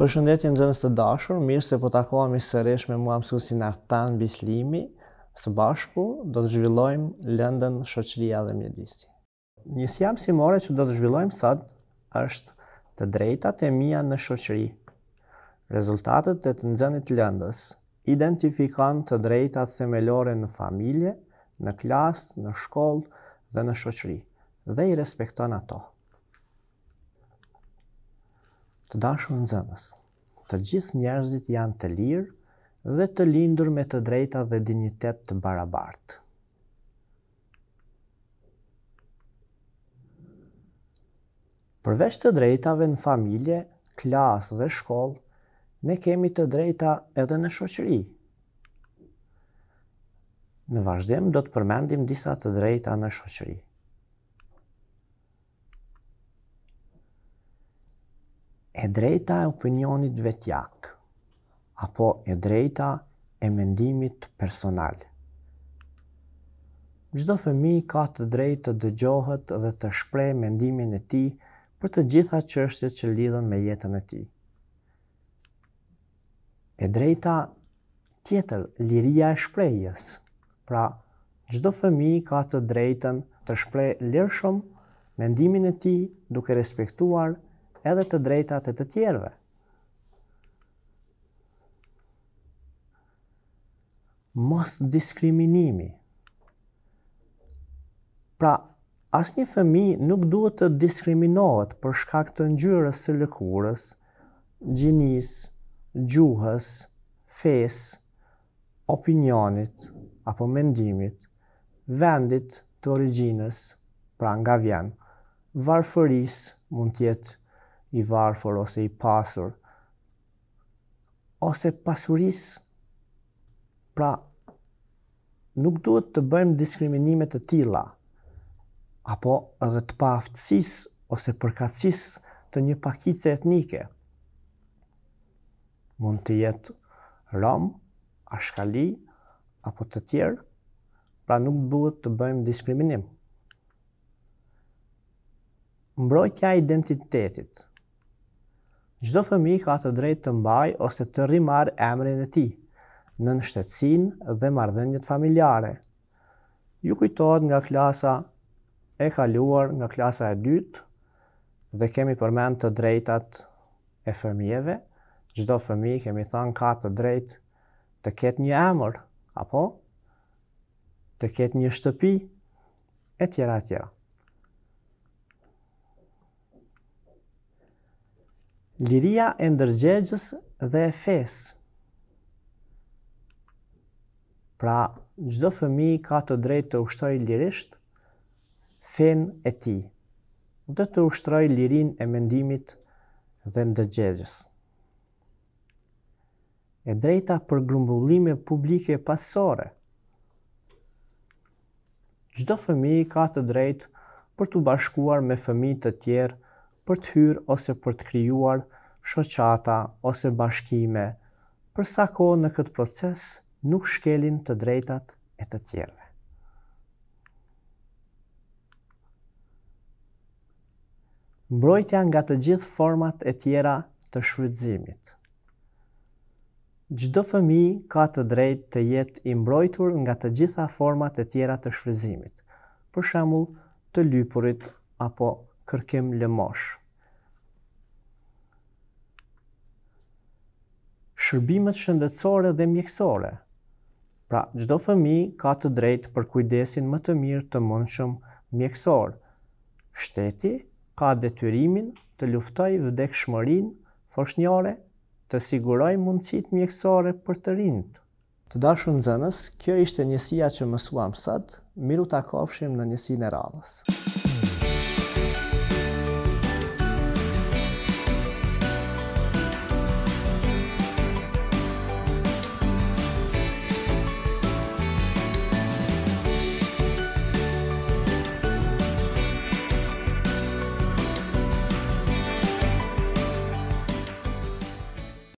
Për shëndetin zënës të dashur, mirë se po takohemi sëresh me mua mësusin Artan Bislimi, së bashku do të zhvillojmë lëndën shoqëria dhe mjedisi. Një si apsimore që do të zhvillojmë sot është të drejtat e mija në shoqëri. Rezultatet e të nxënit lëndës identifikan të drejtat themelore në familje, në klasë, në shkollë dhe në shoqëri dhe i respekton ato. Të dashur nxënës, të gjithë njerëzit janë të lirë dhe të lindur me të drejta dhe dinjitet të barabartë. Përveç të drejtave në familje, klasë dhe shkollë, ne kemi të drejta edhe në shoqëri. Në vazhdim do të përmendim disa të drejta në shoqëri. e drejta e opinionit vetjak, apo e drejta e mendimit personal. Gjdo fëmi ka të drejtë të dëgjohet dhe të shprej mendimin e ti për të gjitha qërshtet që lidhën me jetën e ti. E drejta tjetër, liria e shprejës, pra gjdo fëmi ka të drejtën të shprej lërshëm mendimin e ti duke respektuar edhe të drejtat e të tjerëve. Mos diskriminimi. Pra, asë një fëmi nuk duhet të diskriminohet për shkak të njërës së lëkurës, gjinis, gjuhës, fes, opinionit, apo mendimit, vendit të originës, pra nga vjen, varfëris mund tjetë i varfor ose i pasur, ose pasuris, pra nuk duhet të bëjmë diskriminimet të tila, apo edhe të paftësis ose përkatsis të një pakice etnike. Mund të jetë rom, ashkali, apo të tjerë, pra nuk duhet të bëjmë diskriminim. Mbrojtja e identitetit, Gjdo fëmi ka të drejt të mbaj ose të rrimar emrin e ti, në nështetsin dhe mardhenjët familjare. Ju kujtojt nga klasa e kaluar nga klasa e dytë dhe kemi përmen të drejtat e fëmijeve, gjdo fëmi kemi thënë ka të drejt të ketë një emër, apo të ketë një shtëpi, e tjera tjera. liria e ndërgjegjës dhe e fes. Pra, gjdo fëmi ka të drejt të ushtroj lirisht fen e ti. Dhe të ushtroj lirin e mendimit dhe ndërgjegjës. E drejta për grumbullime publike pasore. Gjdo fëmi ka të drejt për të bashkuar me fëmi të tjerë për të hyrë ose për të krijuar shoqata ose bashkime. Për sa kohë në këtë proces nuk shkelin të drejtat e të tjerëve. Mbrojtja nga të gjithë format e tjera të shfrytëzimit. Çdo fëmijë ka të drejtë të jetë i mbrojtur nga të gjitha format e tjera të shfrytëzimit, për shembull, të lypurit apo kërkim lëmosh. shërbimet shëndetësore dhe mjekësore. Pra, gjdo fëmi ka të drejtë për kujdesin më të mirë të mundshëm mjekësor. Shteti ka detyrimin të luftoj vëdek shmërin, foshnjore, të siguroj mundësit mjekësore për të rinjtë. Të dashur zënës, kjo ishte njësia që mësuam sëtë, miru ta kofshim në njësin e radhës.